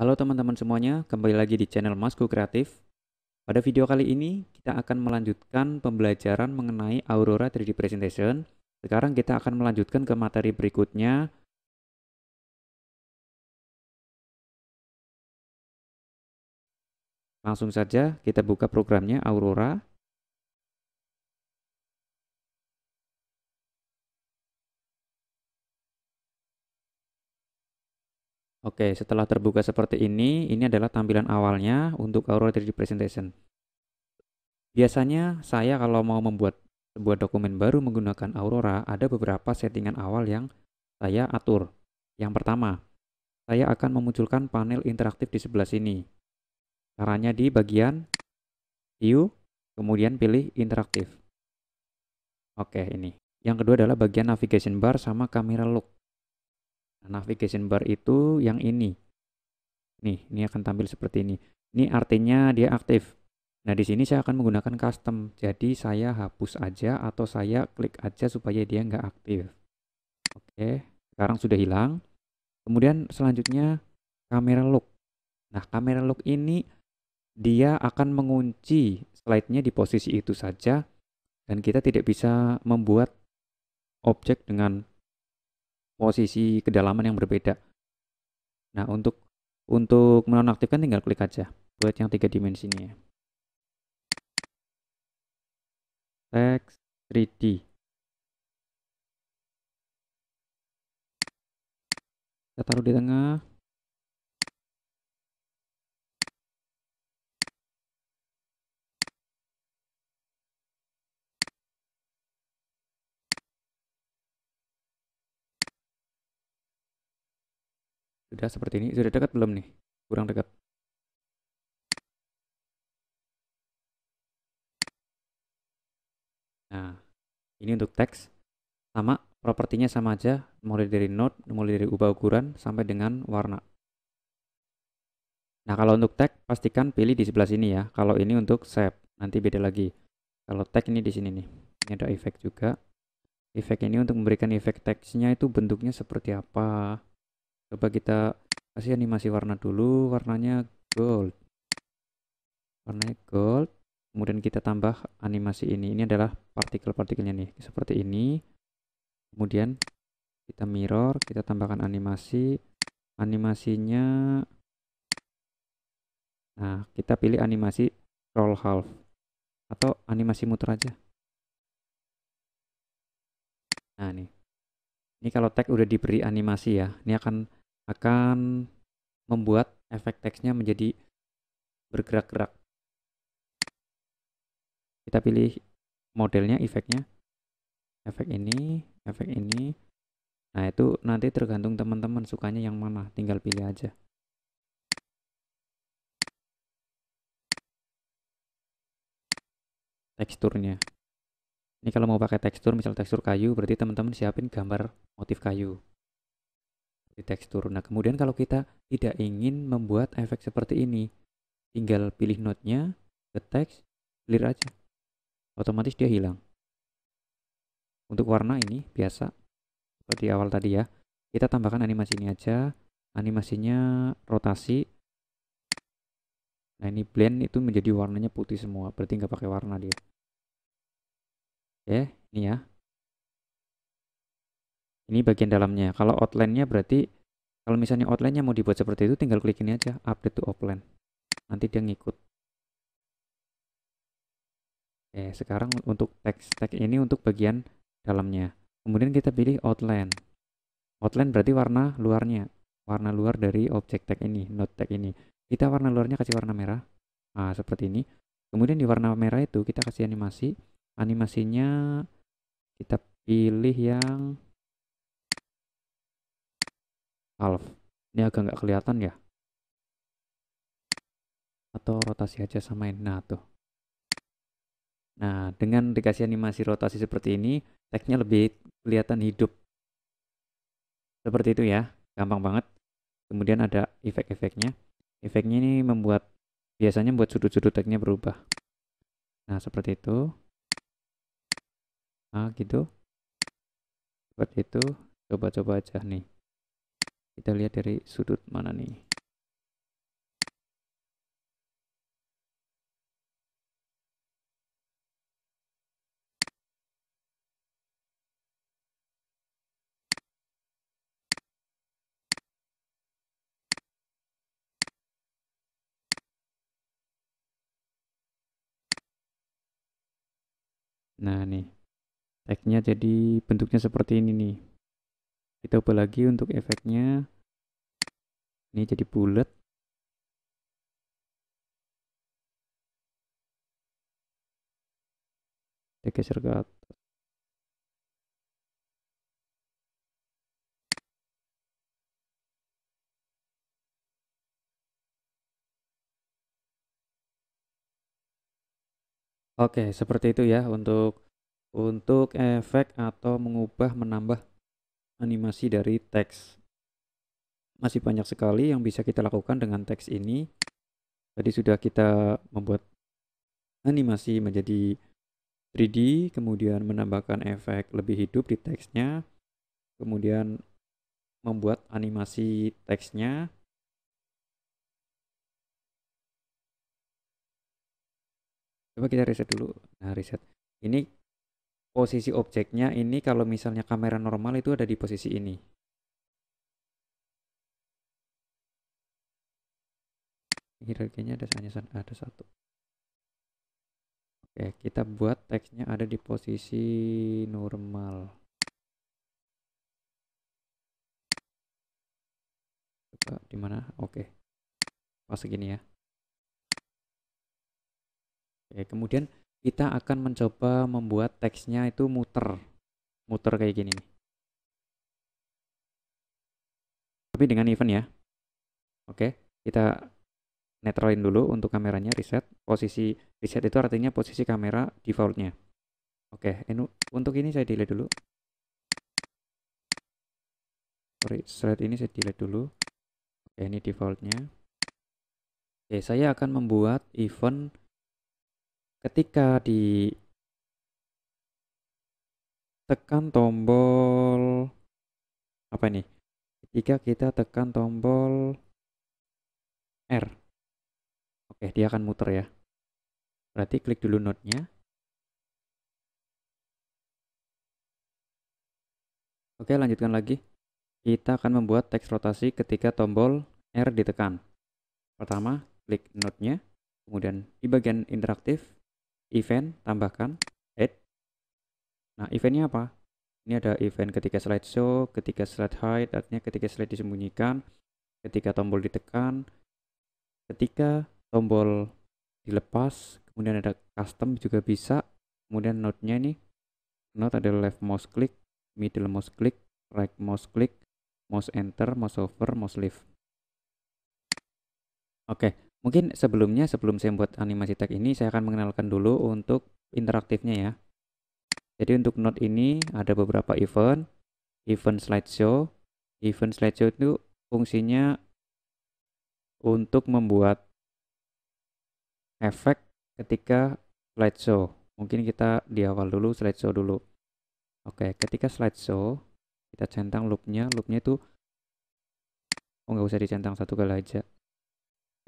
Halo teman-teman semuanya, kembali lagi di channel Masku Kreatif. Pada video kali ini, kita akan melanjutkan pembelajaran mengenai Aurora 3D Presentation. Sekarang kita akan melanjutkan ke materi berikutnya. Langsung saja kita buka programnya Aurora. Oke, setelah terbuka seperti ini, ini adalah tampilan awalnya untuk Aurora 3D Presentation. Biasanya saya kalau mau membuat sebuah dokumen baru menggunakan Aurora, ada beberapa settingan awal yang saya atur. Yang pertama, saya akan memunculkan panel interaktif di sebelah sini. Caranya di bagian View, kemudian pilih Interaktif. Oke, ini. Yang kedua adalah bagian navigation bar sama Camera look. Nah, navigation bar itu yang ini. Nih, ini akan tampil seperti ini. Ini artinya dia aktif. Nah, di sini saya akan menggunakan custom. Jadi, saya hapus aja atau saya klik aja supaya dia nggak aktif. Oke, sekarang sudah hilang. Kemudian selanjutnya kamera lock. Nah, kamera lock ini dia akan mengunci slide-nya di posisi itu saja dan kita tidak bisa membuat objek dengan posisi kedalaman yang berbeda. Nah, untuk untuk menonaktifkan tinggal klik aja buat yang tiga dimensinya. ini ya. Teks 3D. Kita taruh di tengah. Sudah seperti ini. Sudah dekat belum nih? Kurang dekat. Nah, ini untuk teks. Sama, propertinya sama aja. Mulai dari node, mulai dari ubah ukuran, sampai dengan warna. Nah, kalau untuk tag, pastikan pilih di sebelah sini ya. Kalau ini untuk shape, nanti beda lagi. Kalau tag ini di sini nih. Ini ada efek juga. efek ini untuk memberikan efek teksnya itu bentuknya seperti apa coba kita kasih animasi warna dulu warnanya gold warnanya gold kemudian kita tambah animasi ini ini adalah partikel-partikelnya nih seperti ini kemudian kita mirror kita tambahkan animasi animasinya nah kita pilih animasi roll half atau animasi muter aja nah nih ini kalau tag udah diberi animasi ya ini akan akan membuat efek teksnya menjadi bergerak-gerak. Kita pilih modelnya, efeknya. Efek ini, efek ini. Nah, itu nanti tergantung teman-teman sukanya yang mana, tinggal pilih aja. Teksturnya. Ini kalau mau pakai tekstur, misal tekstur kayu, berarti teman-teman siapin gambar motif kayu di tekstur. Nah, kemudian kalau kita tidak ingin membuat efek seperti ini, tinggal pilih node-nya, ke text, clear aja. Otomatis dia hilang. Untuk warna ini biasa, seperti awal tadi ya. Kita tambahkan animasi ini aja, animasinya rotasi. Nah ini blend itu menjadi warnanya putih semua, berarti nggak pakai warna dia. Oke, ini ya. Ini bagian dalamnya. Kalau outline-nya berarti kalau misalnya outline-nya mau dibuat seperti itu tinggal klik ini aja update to outline. Nanti dia ngikut. Oke, sekarang untuk text tag ini untuk bagian dalamnya. Kemudian kita pilih outline. Outline berarti warna luarnya, warna luar dari objek tag ini, node tag ini. Kita warna luarnya kasih warna merah. Nah, seperti ini. Kemudian di warna merah itu kita kasih animasi. Animasinya kita pilih yang half ini agak nggak kelihatan ya atau rotasi aja sama nah tuh nah dengan dikasih animasi rotasi seperti ini teksnya lebih kelihatan hidup seperti itu ya gampang banget kemudian ada efek-efeknya efeknya ini membuat biasanya buat sudut-sudut teksnya berubah nah seperti itu nah gitu seperti itu coba-coba aja nih kita lihat dari sudut mana nih Nah, nih. Tag-nya jadi bentuknya seperti ini nih kita ubah lagi untuk efeknya ini jadi bulat kita geser ke atas Oke, seperti itu ya untuk untuk efek atau mengubah menambah animasi dari teks. Masih banyak sekali yang bisa kita lakukan dengan teks ini. Tadi sudah kita membuat animasi menjadi 3D, kemudian menambahkan efek lebih hidup di teksnya, kemudian membuat animasi teksnya. Coba kita reset dulu. Nah, reset. Ini posisi objeknya ini kalau misalnya kamera normal itu ada di posisi ini. Hierarkinya ada hanya ada satu. Oke, kita buat teksnya ada di posisi normal. Coba di mana? Oke. Pas segini ya. Oke, kemudian kita akan mencoba membuat teksnya itu muter muter kayak gini tapi dengan event ya oke kita netralin dulu untuk kameranya reset posisi reset itu artinya posisi kamera defaultnya oke ini untuk ini saya delete dulu sorry slide ini saya delete dulu oke ini defaultnya oke saya akan membuat event ketika di tekan tombol apa ini ketika kita tekan tombol R oke dia akan muter ya berarti klik dulu node-nya oke lanjutkan lagi kita akan membuat teks rotasi ketika tombol R ditekan pertama klik node-nya kemudian di bagian interaktif event tambahkan add nah eventnya apa ini ada event ketika slide show, ketika slide hide artinya ketika slide disembunyikan ketika tombol ditekan ketika tombol dilepas kemudian ada custom juga bisa kemudian node-nya ini node ada left mouse click middle mouse click right mouse click mouse enter mouse over mouse leave oke okay. Mungkin sebelumnya, sebelum saya buat animasi tag ini, saya akan mengenalkan dulu untuk interaktifnya ya. Jadi untuk node ini ada beberapa event, event slideshow. Event slideshow itu fungsinya untuk membuat efek ketika slideshow. Mungkin kita di awal dulu slideshow dulu. Oke, ketika slideshow, kita centang loopnya. Loopnya itu, oh nggak usah dicentang satu kali aja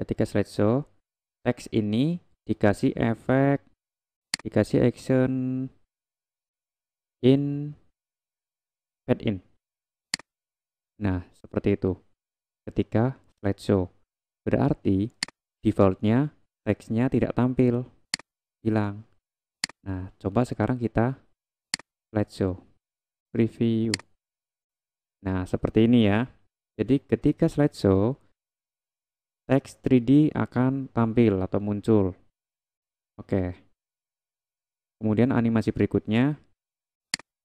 ketika slideshow teks ini dikasih efek dikasih action in fade in nah seperti itu ketika slideshow berarti defaultnya teksnya tidak tampil hilang nah coba sekarang kita slideshow preview nah seperti ini ya jadi ketika slideshow teks 3D akan tampil atau muncul. Oke. Kemudian animasi berikutnya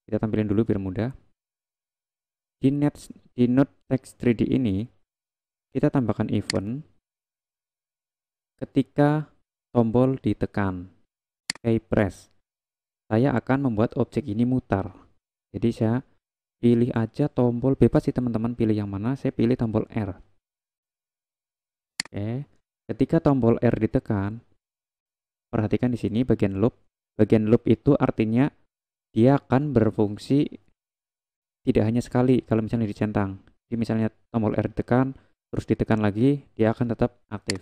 kita tampilin dulu biar mudah. Di net di node text 3D ini kita tambahkan event ketika tombol ditekan. key press. Saya akan membuat objek ini mutar. Jadi saya pilih aja tombol bebas sih teman-teman pilih yang mana. Saya pilih tombol R Oke. Eh, ketika tombol R ditekan, perhatikan di sini bagian loop. Bagian loop itu artinya dia akan berfungsi tidak hanya sekali kalau misalnya dicentang. Jadi misalnya tombol R ditekan, terus ditekan lagi, dia akan tetap aktif.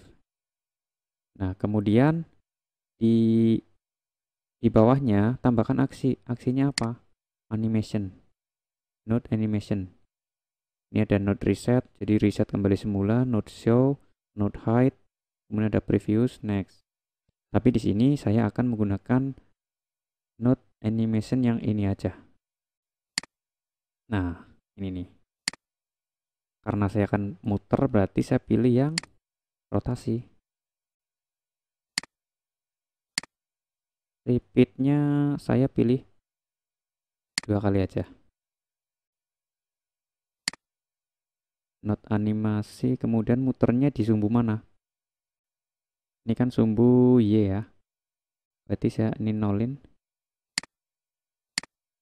Nah, kemudian di di bawahnya tambahkan aksi. Aksinya apa? Animation. Node animation. Ini ada node reset, jadi reset kembali semula, node show, node height, kemudian ada previous, next. Tapi di sini saya akan menggunakan node animation yang ini aja. Nah, ini nih. Karena saya akan muter, berarti saya pilih yang rotasi. Repeatnya saya pilih dua kali aja. not animasi kemudian muternya di sumbu mana ini kan sumbu Y ya berarti saya ini nolin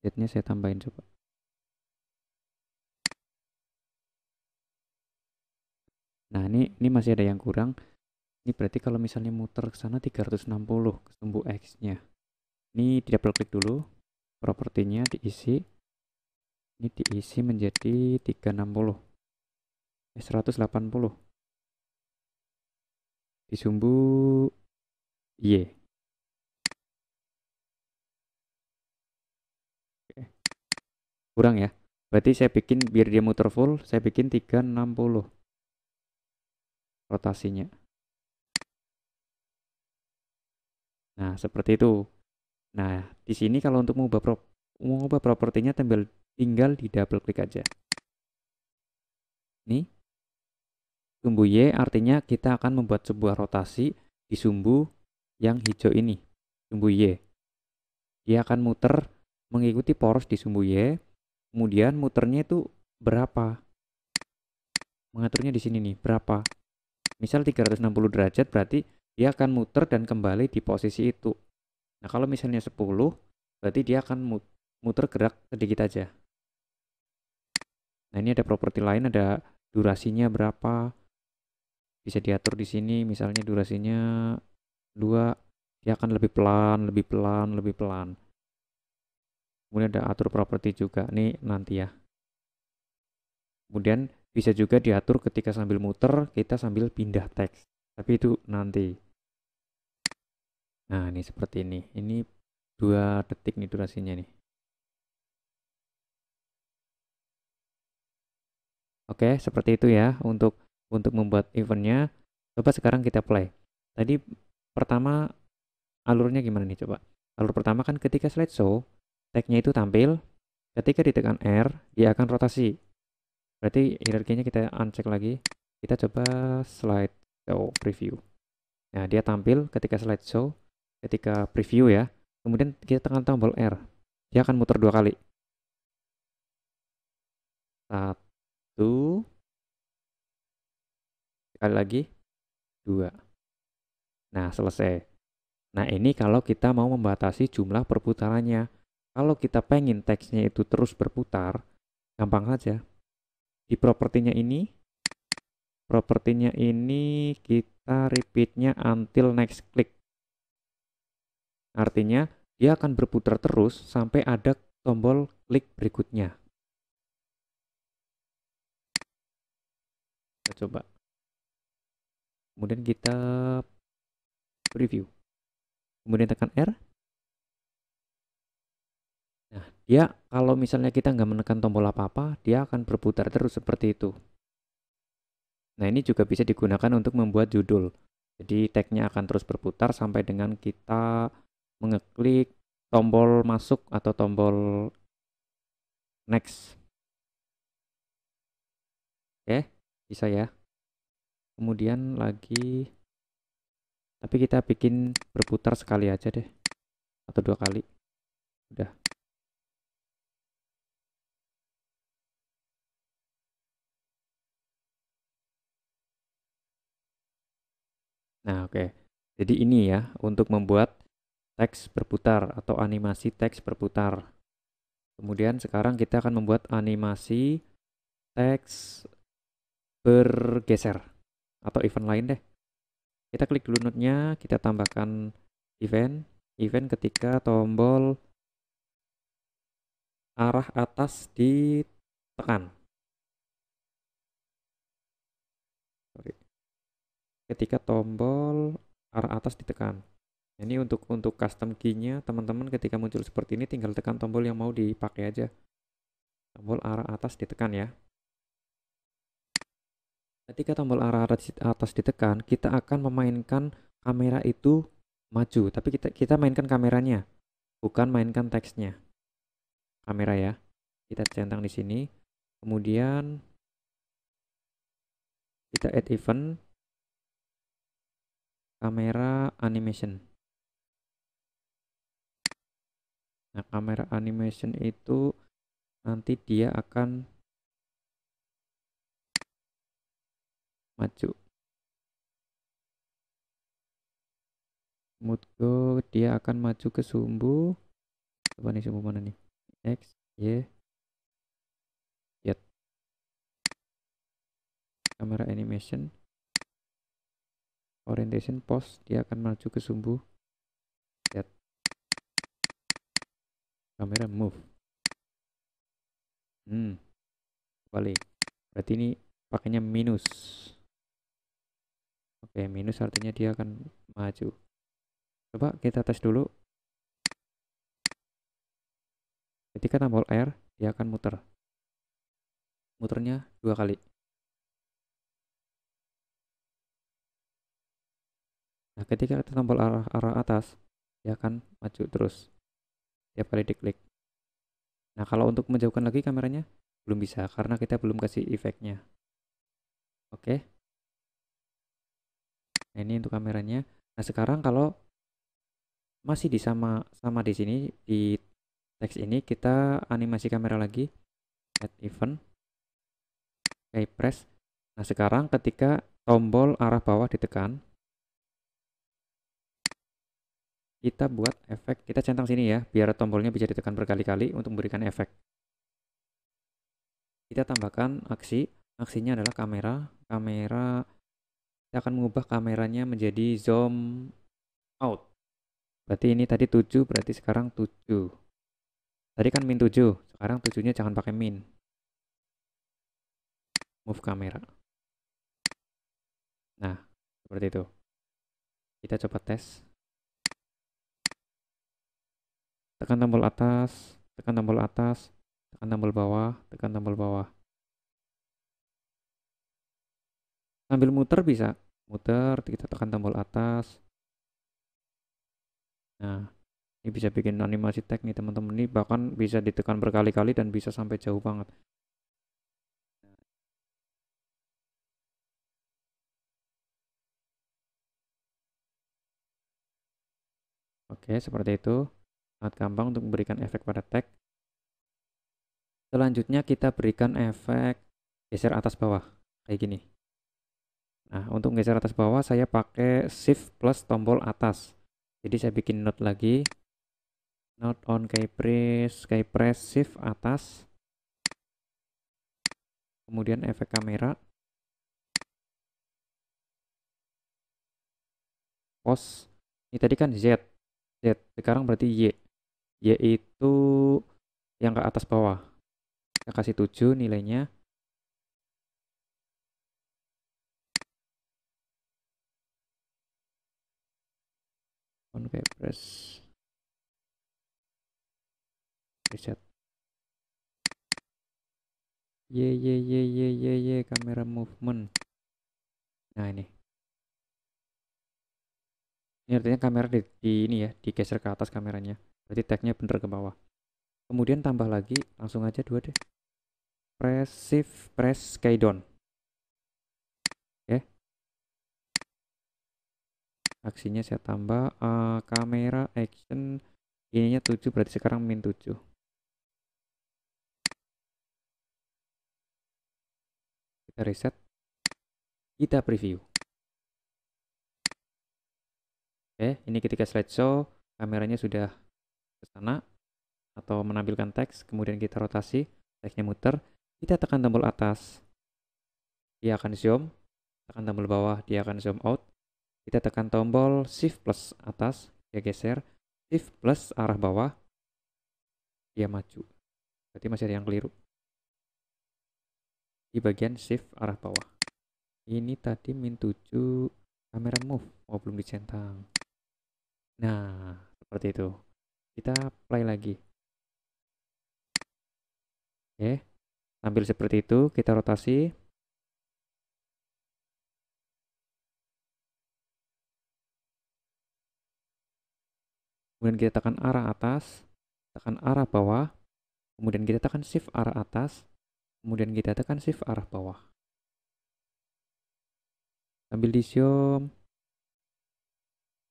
Z nya saya tambahin coba nah ini ini masih ada yang kurang ini berarti kalau misalnya muter ke sana 360 ke sumbu X nya ini di double klik dulu propertinya diisi ini diisi menjadi 360 eh 180 di sumbu Y yeah. kurang ya berarti saya bikin biar dia muter full saya bikin 360 rotasinya nah seperti itu nah di sini kalau untuk mengubah prop mengubah propertinya tinggal tinggal di double klik aja nih Sumbu Y artinya kita akan membuat sebuah rotasi di sumbu yang hijau ini, sumbu Y. Dia akan muter mengikuti poros di sumbu Y, kemudian muternya itu berapa? Mengaturnya di sini nih, berapa? Misal 360 derajat berarti dia akan muter dan kembali di posisi itu. Nah kalau misalnya 10, berarti dia akan muter gerak sedikit aja. Nah ini ada properti lain, ada durasinya berapa, bisa diatur di sini misalnya durasinya dua dia akan lebih pelan lebih pelan lebih pelan kemudian ada atur properti juga nih nanti ya kemudian bisa juga diatur ketika sambil muter kita sambil pindah teks tapi itu nanti nah ini seperti ini ini dua detik nih durasinya nih Oke, seperti itu ya untuk untuk membuat eventnya. Coba sekarang kita play. Tadi pertama alurnya gimana nih coba? Alur pertama kan ketika slideshow, tag-nya itu tampil. Ketika ditekan R, dia akan rotasi. Berarti hierarkinya kita uncheck lagi. Kita coba slide show preview. Nah, dia tampil ketika slide show, ketika preview ya. Kemudian kita tekan tombol R. Dia akan muter dua kali. Satu, sekali lagi dua. Nah, selesai. Nah, ini kalau kita mau membatasi jumlah perputarannya. Kalau kita pengen teksnya itu terus berputar, gampang saja. Di propertinya ini, propertinya ini kita repeatnya until next click. Artinya, dia akan berputar terus sampai ada tombol klik berikutnya. Kita coba kemudian kita preview kemudian tekan R nah dia kalau misalnya kita nggak menekan tombol apa-apa dia akan berputar terus seperti itu nah ini juga bisa digunakan untuk membuat judul jadi tagnya akan terus berputar sampai dengan kita mengeklik tombol masuk atau tombol next oke bisa ya kemudian lagi tapi kita bikin berputar sekali aja deh atau dua kali udah nah oke okay. jadi ini ya untuk membuat teks berputar atau animasi teks berputar kemudian sekarang kita akan membuat animasi teks bergeser atau event lain deh. Kita klik dulu node-nya, kita tambahkan event. Event ketika tombol arah atas ditekan. Sorry. Ketika tombol arah atas ditekan. Ini untuk untuk custom key-nya, teman-teman ketika muncul seperti ini tinggal tekan tombol yang mau dipakai aja. Tombol arah atas ditekan ya. Ketika tombol arah atas ditekan, kita akan memainkan kamera itu maju, tapi kita kita mainkan kameranya, bukan mainkan teksnya. Kamera ya. Kita centang di sini. Kemudian kita add event kamera animation. Nah, kamera animation itu nanti dia akan maju go dia akan maju ke sumbu apa nih sumbu mana nih x y z kamera animation orientation post dia akan maju ke sumbu Z kamera move hmm balik berarti ini pakainya minus Oke, minus artinya dia akan maju. Coba kita tes dulu. Ketika tombol R, dia akan muter. Muternya dua kali. Nah, ketika kita tombol arah, arah atas, dia akan maju terus. Tiap kali diklik. Nah, kalau untuk menjauhkan lagi kameranya, belum bisa karena kita belum kasih efeknya. Oke. Nah, ini untuk kameranya. Nah, sekarang kalau masih di sama sama di sini di teks ini kita animasi kamera lagi add event. Oke, okay, press. Nah, sekarang ketika tombol arah bawah ditekan kita buat efek, kita centang sini ya, biar tombolnya bisa ditekan berkali-kali untuk memberikan efek. Kita tambahkan aksi, aksinya adalah kamera, kamera kita akan mengubah kameranya menjadi zoom out berarti ini tadi 7 berarti sekarang 7 tadi kan min 7 sekarang 7 nya jangan pakai min move kamera nah seperti itu kita coba tes tekan tombol atas tekan tombol atas tekan tombol bawah tekan tombol bawah sambil muter bisa muter kita tekan tombol atas nah ini bisa bikin animasi tag nih teman-teman ini bahkan bisa ditekan berkali-kali dan bisa sampai jauh banget Oke, seperti itu. Sangat gampang untuk memberikan efek pada tag. Selanjutnya kita berikan efek geser atas bawah. Kayak gini. Nah, untuk geser atas bawah saya pakai shift plus tombol atas. Jadi saya bikin note lagi. Note on keypress, keypress shift atas. Kemudian efek kamera. Pos. Ini tadi kan Z. Z. Sekarang berarti Y. Y itu yang ke atas bawah. Saya kasih 7 nilainya. kayak press reset ye ye ye ye ye ye kamera movement nah ini ini artinya kamera di, di ini ya digeser ke atas kameranya berarti tagnya bener ke bawah kemudian tambah lagi langsung aja dua deh press shift press key down aksinya saya tambah uh, kamera action ininya 7 berarti sekarang min 7 kita reset kita preview oke ini ketika slideshow kameranya sudah ke sana atau menampilkan teks kemudian kita rotasi teksnya muter kita tekan tombol atas dia akan zoom tekan tombol bawah dia akan zoom out kita tekan tombol Shift plus atas, dia geser. Shift plus arah bawah, dia maju. Berarti masih ada yang keliru. Di bagian Shift arah bawah. Ini tadi min 7 kamera move, oh belum dicentang. Nah, seperti itu. Kita play lagi. Oke, sambil seperti itu kita rotasi. kemudian kita tekan arah atas, tekan arah bawah, kemudian kita tekan shift arah atas, kemudian kita tekan shift arah bawah. Ambil di zoom.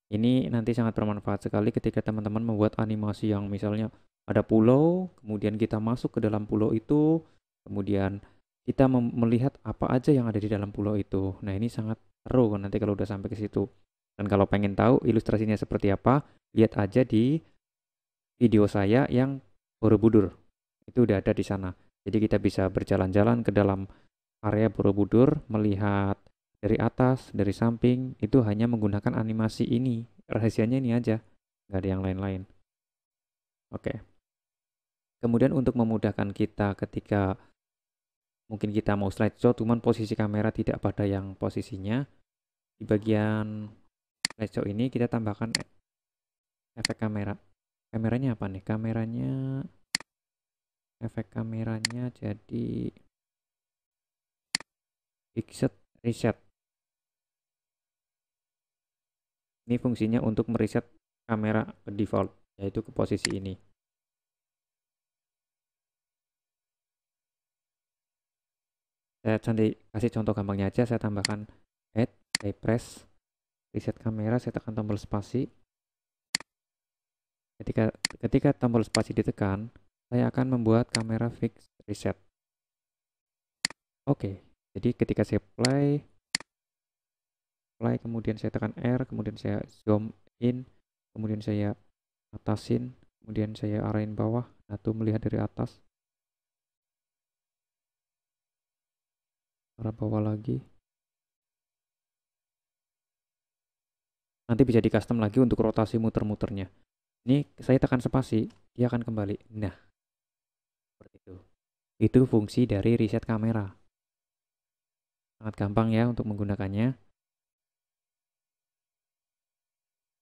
Ini nanti sangat bermanfaat sekali ketika teman-teman membuat animasi yang misalnya ada pulau, kemudian kita masuk ke dalam pulau itu, kemudian kita melihat apa aja yang ada di dalam pulau itu. Nah, ini sangat seru nanti kalau udah sampai ke situ. Dan kalau pengen tahu ilustrasinya seperti apa, lihat aja di video saya yang Borobudur. Itu udah ada di sana. Jadi kita bisa berjalan-jalan ke dalam area Borobudur, melihat dari atas, dari samping, itu hanya menggunakan animasi ini. Rahasianya ini aja, nggak ada yang lain-lain. Oke. Kemudian untuk memudahkan kita ketika mungkin kita mau slideshow, cuman posisi kamera tidak pada yang posisinya, di bagian slideshow ini kita tambahkan e- efek kamera kameranya apa nih kameranya efek kameranya jadi fixed reset ini fungsinya untuk mereset kamera ke default yaitu ke posisi ini saya kasih contoh gampangnya aja saya tambahkan head saya press reset kamera saya tekan tombol spasi ketika ketika tombol spasi ditekan saya akan membuat kamera fix reset oke okay, jadi ketika saya play play kemudian saya tekan R kemudian saya zoom in kemudian saya atasin kemudian saya arahin bawah atau melihat dari atas arah bawah lagi nanti bisa di custom lagi untuk rotasi muter-muternya ini saya tekan spasi dia akan kembali nah seperti itu itu fungsi dari reset kamera sangat gampang ya untuk menggunakannya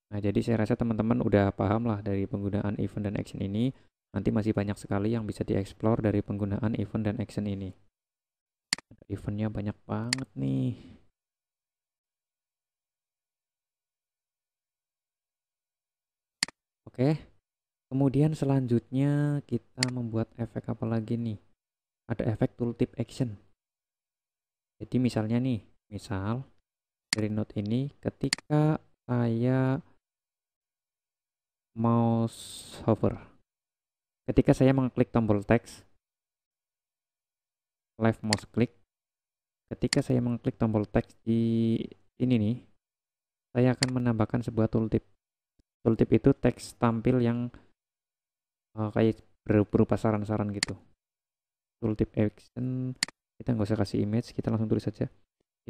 Nah, jadi saya rasa teman-teman udah paham lah dari penggunaan event dan action ini. Nanti masih banyak sekali yang bisa dieksplor dari penggunaan event dan action ini. Eventnya banyak banget nih. Oke. Kemudian selanjutnya kita membuat efek apa lagi nih? Ada efek tooltip action. Jadi misalnya nih, misal dari note ini ketika saya mouse hover. Ketika saya mengklik tombol teks, left mouse click, ketika saya mengklik tombol teks di ini nih, saya akan menambahkan sebuah tooltip tooltip itu teks tampil yang uh, kayak berupa saran-saran gitu tooltip action kita nggak usah kasih image kita langsung tulis saja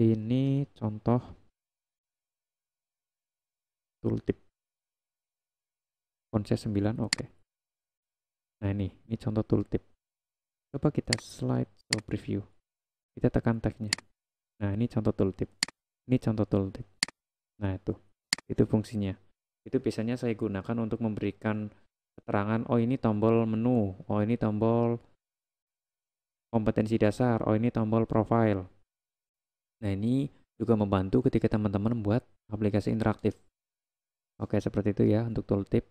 ini contoh tooltip konsep 9 oke okay. nah ini ini contoh tooltip coba kita slide to preview kita tekan tagnya nah ini contoh tooltip ini contoh tooltip nah itu itu fungsinya itu biasanya saya gunakan untuk memberikan keterangan oh ini tombol menu, oh ini tombol kompetensi dasar, oh ini tombol profile. Nah ini juga membantu ketika teman-teman membuat aplikasi interaktif. Oke seperti itu ya untuk tooltip.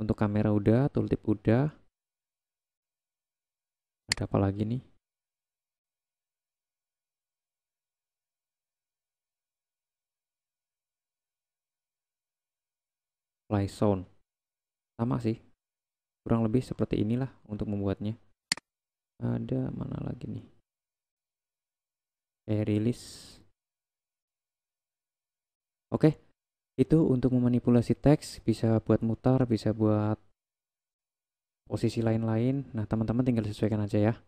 Untuk kamera udah, tooltip udah. Ada apa lagi nih? Sound, Sama sih, kurang lebih seperti inilah untuk membuatnya. Ada mana lagi nih? Eh, rilis. Oke, okay. itu untuk memanipulasi teks, bisa buat mutar, bisa buat posisi lain-lain. Nah, teman-teman tinggal sesuaikan aja ya.